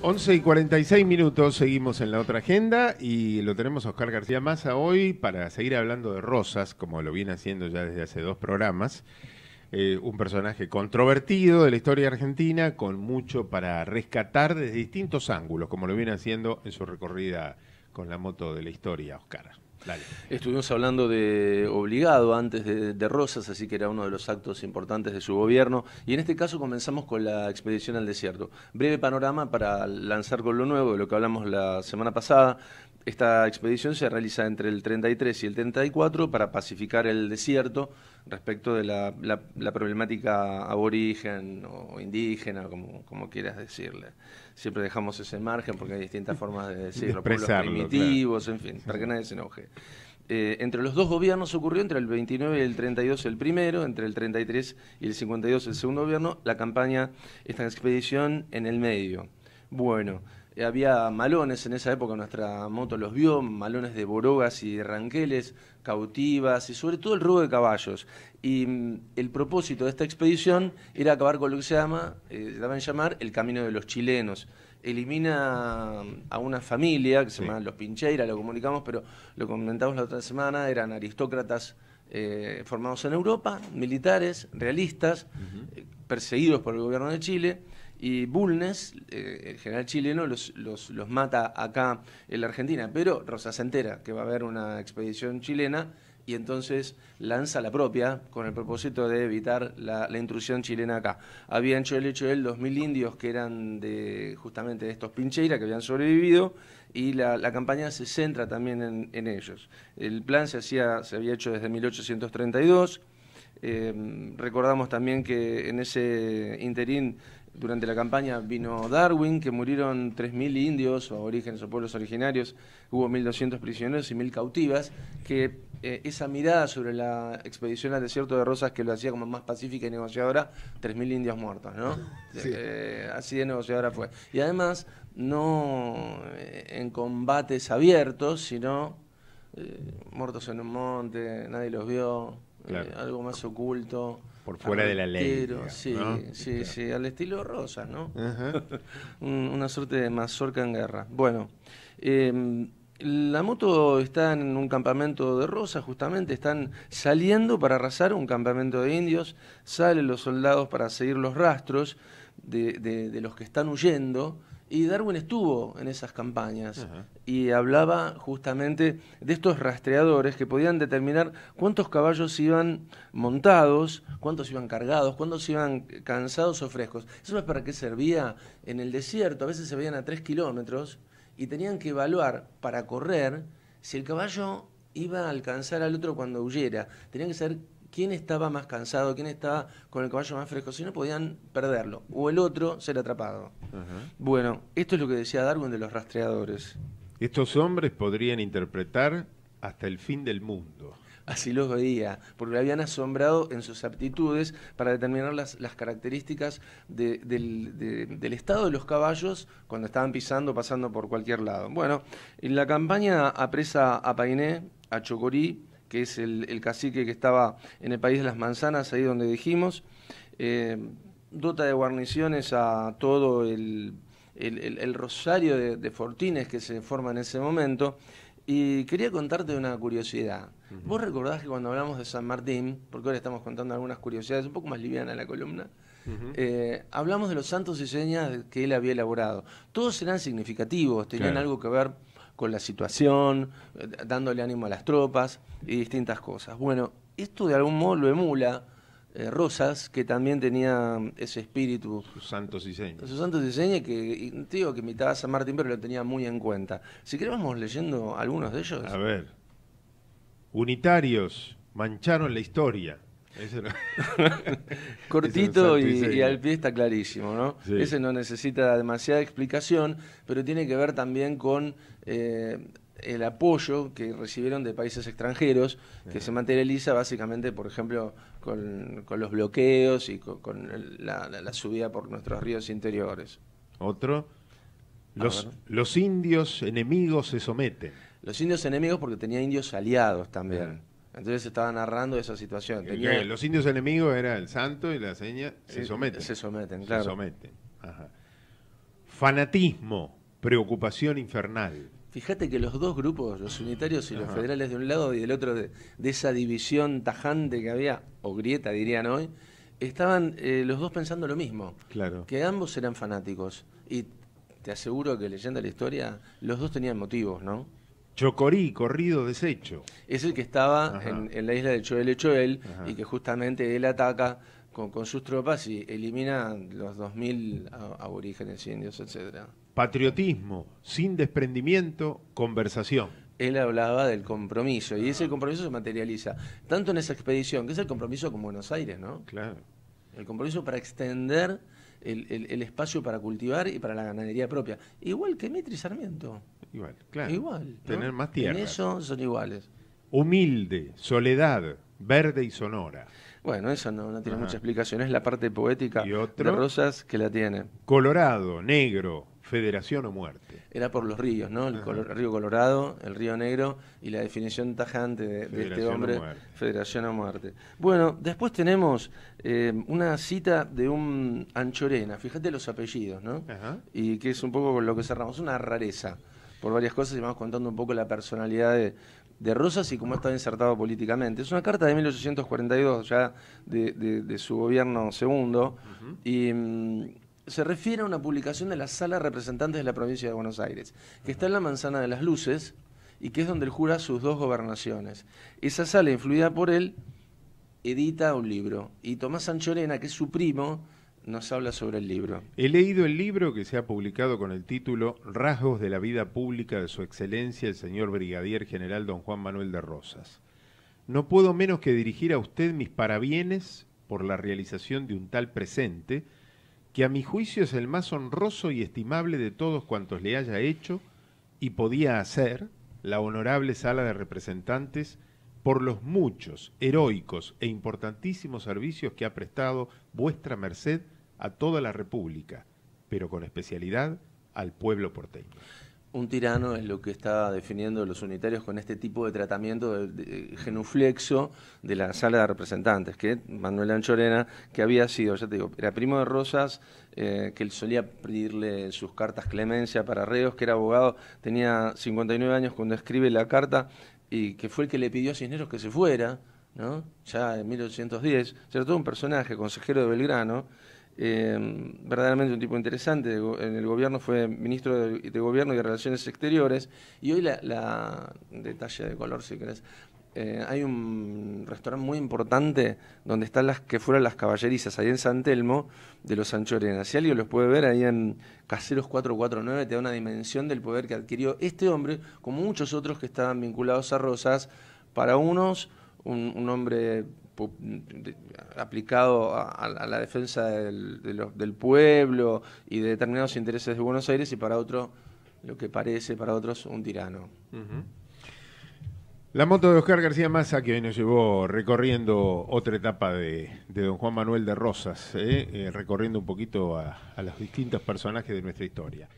11 y 46 minutos, seguimos en la otra agenda y lo tenemos a Oscar García Maza hoy para seguir hablando de Rosas, como lo viene haciendo ya desde hace dos programas. Eh, un personaje controvertido de la historia argentina, con mucho para rescatar desde distintos ángulos, como lo viene haciendo en su recorrida con la moto de la historia, Oscar. Estuvimos hablando de Obligado antes de, Rosas, así que era uno de los actos importantes de su gobierno. Y en este caso comenzamos con la expedición al desierto. Breve panorama para lanzar con lo nuevo de lo que hablamos la semana pasada, esta expedición se realiza entre el 33 y el 34 para pacificar el desierto respecto de la, problemática aborigen o indígena, como, como, quieras decirle. Siempre dejamos ese margen porque hay distintas formas de decirlo, pueblos primitivos, en fin, para que nadie se enoje. Eh, entre los dos gobiernos ocurrió entre el 29 y el 32 el primero, entre el 33 y el 52 el segundo gobierno, la campaña, esta expedición en el medio. Bueno, eh, había malones en esa época, nuestra moto los vio, malones de borogas y de ranqueles, cautivas y sobre todo el robo de caballos. Y mm, el propósito de esta expedición era acabar con lo que se llama, eh, van a llamar, el camino de los chilenos. Elimina mm, a una familia que se llama Los Pincheira, lo comunicamos, pero lo comentamos la otra semana, eran aristócratas eh, formados en Europa, militares, realistas, eh, perseguidos por el gobierno de Chile y Bulnes, eh, el general chileno, los, mata acá en la Argentina, pero Rosas se entera que va a haber una expedición chilena y entonces lanza la propia con el propósito de evitar la, intrusión chilena acá. Habían hecho el hecho él 2.000 indios que eran de justamente de estos pincheira que habían sobrevivido y la, campaña se centra también en, ellos. El plan se, hacía, se había hecho desde 1832. Eh, recordamos también que en ese interín durante la campaña vino Darwin, que murieron 3.000 indios o orígenes o pueblos originarios, hubo 1.200 prisioneros y 1.000 cautivas, que eh, esa mirada sobre la expedición al desierto de Rosas que lo hacía como más pacífica y negociadora, 3.000 indios muertos, ¿no? Eh, así de negociadora fue. Y además, no eh, en combates abiertos, sino muertos en un monte, nadie los vio, algo más oculto por fuera de la ley. sí, sí, sí, al estilo Rosa, ¿no? Una suerte de mazorca en guerra. Bueno, em, la moto está en un campamento de Rosa, justamente, están saliendo para arrasar un campamento de indios, salen los soldados para seguir los rastros, de, los que están huyendo, y Darwin estuvo en esas campañas y hablaba justamente de estos rastreadores que podían determinar cuántos caballos iban montados, cuántos iban cargados, cuántos iban cansados o frescos. Eso es para qué servía en el desierto. A veces se veían a tres kilómetros y tenían que evaluar para correr si el caballo iba a alcanzar al otro cuando huyera. Tenían que saber quién estaba más cansado, quién estaba con el caballo más fresco, si no podían perderlo, o el otro ser atrapado. Bueno, esto es lo que decía Darwin de los rastreadores. Estos hombres podrían interpretar hasta el fin del mundo. Así los veía, porque le habían asombrado en sus aptitudes para determinar las, características del, estado de los caballos cuando estaban pisando, pasando por cualquier lado. Bueno, en la campaña a presa a Painé, a Chocorí, que es el, cacique que estaba en el país de las manzanas, ahí donde dijimos. Eh, dota de guarniciones a todo el, rosario de, fortines que se forma en ese momento. Y quería contarte una curiosidad. Vos recordás que cuando hablamos de San Martín, porque ahora estamos contando algunas curiosidades, un poco más liviana la columna, eh, hablamos de los santos y señas que él había elaborado. Todos eran significativos, tenían algo que ver con la situación, eh, dándole ánimo a las tropas y distintas cosas. Bueno, esto de algún modo lo emula eh, Rosas, que también tenía mm, ese espíritu. Sus santos y Sus santos diseños, que digo que imitaba a San Martín, pero lo tenía muy en cuenta. Si queremos vamos leyendo algunos de ellos. A ver. Unitarios mancharon la historia. Cortito y, al pie está clarísimo, ¿no? Ese no necesita demasiada explicación, pero tiene que ver también con eh, el apoyo que recibieron de países extranjeros, que se materializa básicamente, por ejemplo, con, los bloqueos y con, la, subida por nuestros ríos interiores. Otro. los indios enemigos se someten. Los indios enemigos porque tenía indios aliados también. Entonces estaba narrando esa situación. los indios enemigos era el santo y la seña se someten. Se someten, claro. Se someten. Fanatismo, preocupación infernal. Fíjate que los dos grupos, los unitarios y los federales de un lado y del otro de, esa división tajante que había, o grieta dirían hoy, estaban eh, los dos pensando lo mismo. Claro. Que ambos eran fanáticos. Y te aseguro que leyendo la historia, los dos tenían motivos, ¿no? Chocorí, corrido, deshecho. Es el que estaba en, la isla de Choel Choel y que justamente él ataca con, con, sus tropas y elimina los 2.000 aborígenes, indios, etc. Patriotismo, sin desprendimiento, conversación. Él hablaba del compromiso y ese ah. compromiso se materializa tanto en esa expedición, que es el compromiso con Buenos Aires, ¿no? Claro. El compromiso para extender el, espacio para cultivar y para la ganadería propia. Igual que Mitri Sarmiento. Igual, claro. Tener más tierra. En eso son iguales. Humilde, soledad, verde y sonora. Bueno, eso no, no tiene muchas mucha explicación. Es la parte poética ¿Y Rosas que la tiene. Colorado, negro, Federación o muerte. Era por los ríos, ¿no? El, río Colorado, el río Negro y la definición tajante de, este hombre, Federación o muerte. Bueno, después tenemos eh, una cita de un anchorena, fíjate los apellidos, ¿no? Y que es un poco con lo que cerramos, una rareza por varias cosas y vamos contando un poco la personalidad de, Rosas y cómo está insertado políticamente. Es una carta de 1842, ya de, su gobierno segundo, y mm, se refiere a una publicación de la Sala Representantes de la Provincia de Buenos Aires, que está en la Manzana de las Luces y que es donde él jura sus dos gobernaciones. Esa sala, influida por él, edita un libro. Y Tomás Sanchorena, que es su primo, nos habla sobre el libro. He leído el libro que se ha publicado con el título Rasgos de la vida pública de su excelencia el señor brigadier general don Juan Manuel de Rosas. No puedo menos que dirigir a usted mis parabienes por la realización de un tal presente, que a mi juicio es el más honroso y estimable de todos cuantos le haya hecho y podía hacer la honorable sala de representantes por los muchos, heroicos e importantísimos servicios que ha prestado vuestra merced a toda la República, pero con especialidad al pueblo porteño un tirano es lo que está definiendo los unitarios con este tipo de tratamiento eh, genuflexo de la sala de representantes, que Manuel Anchorena, que había sido, ya te digo, era primo de Rosas, eh, que él solía pedirle sus cartas clemencia para reos, que era abogado, tenía 59 años cuando escribe la carta y que fue el que le pidió a Cisneros que se fuera, ¿no? ya en 1810, era todo un personaje, consejero de Belgrano, Em, verdaderamente un tipo interesante en el gobierno, fue ministro de, Gobierno y de Relaciones Exteriores, y hoy la, detalle de color, si querés, eh, hay un restaurante muy importante donde están las que fueron las caballerizas, ahí en San Telmo, de los Anchorena. Si alguien los puede ver ahí en Caseros 449, te da una dimensión del poder que adquirió este hombre, como muchos otros que estaban vinculados a Rosas, para unos un hombre aplicado a, la defensa del, pueblo y de determinados intereses de Buenos Aires y para otros lo que parece para otros un tirano. La moto de Oscar García Massa que hoy nos llevó recorriendo otra etapa de, don Juan Manuel de Rosas, ¿eh? Eh, recorriendo un poquito a los distintos personajes de nuestra historia.